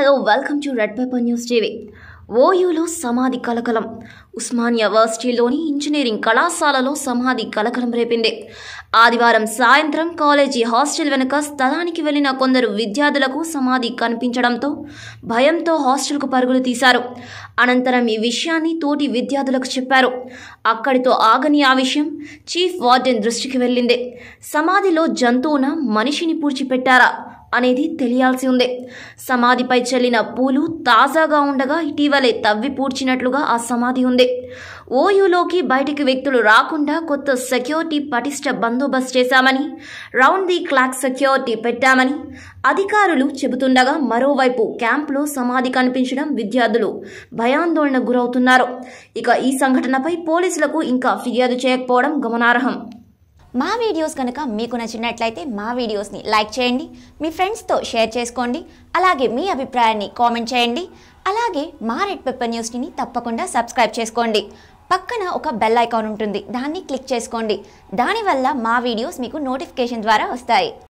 hello welcome to red paper news TV ఓయూలో సమాధి కలకలం ఉస్మానియా వర్సిటీలోని ఇంజనీరింగ్ కళాశాలలో సమాధి కలకలం రేపింది ఆదివారం సాయంత్రం కాలేజీ హాస్టల్ వెనుక స్థలానికి వెళ్లిన కొందరు విద్యార్థులకు సమాధి కనిపించడంతో భయంతో హాస్టల్కు పరుగులు తీశారు అనంతరం ఈ విషయాన్ని తోటి విద్యార్థులకు చెప్పారు అక్కడితో ఆగని ఆ విషయం చీఫ్ వార్డెన్ దృష్టికి వెళ్ళింది సమాధిలో జంతువున మనిషిని పూడ్చిపెట్టారా అనేది తెలియాల్సి ఉంది సమాధిపై చల్లిన పూలు తాజాగా ఉండగా ఇటీవలే తవ్వి పూడ్చినట్లుగా ఆ సమాధి ఉంది ఓయూలోకి బయటికి వ్యక్తులు రాకుండా కొత్త సెక్యూరిటీ పటిష్ట బందోబస్తు చేశామని రౌండ్ ది క్లాక్ సెక్యూరిటీ పెట్టామని అధికారులు చెబుతుండగా మరోవైపు క్యాంపులో సమాధి కనిపించడం విద్యార్థులు భయాందోళన గురవుతున్నారు ఇక ఈ సంఘటనపై పోలీసులకు ఇంకా ఫిర్యాదు చేయకపోవడం గమనార్హం మా వీడియోస్ కనుక మీకు నచ్చినట్లయితే మా వీడియోస్ని లైక్ చేయండి మీ ఫ్రెండ్స్తో షేర్ చేసుకోండి అలాగే మీ అభిప్రాయాన్ని కామెంట్ చేయండి అలాగే మా రెడ్ పెప్పర్ న్యూస్ని తప్పకుండా సబ్స్క్రైబ్ చేసుకోండి పక్కన ఒక బెల్ ఐకాన్ ఉంటుంది దాన్ని క్లిక్ చేసుకోండి దానివల్ల మా వీడియోస్ మీకు నోటిఫికేషన్ ద్వారా వస్తాయి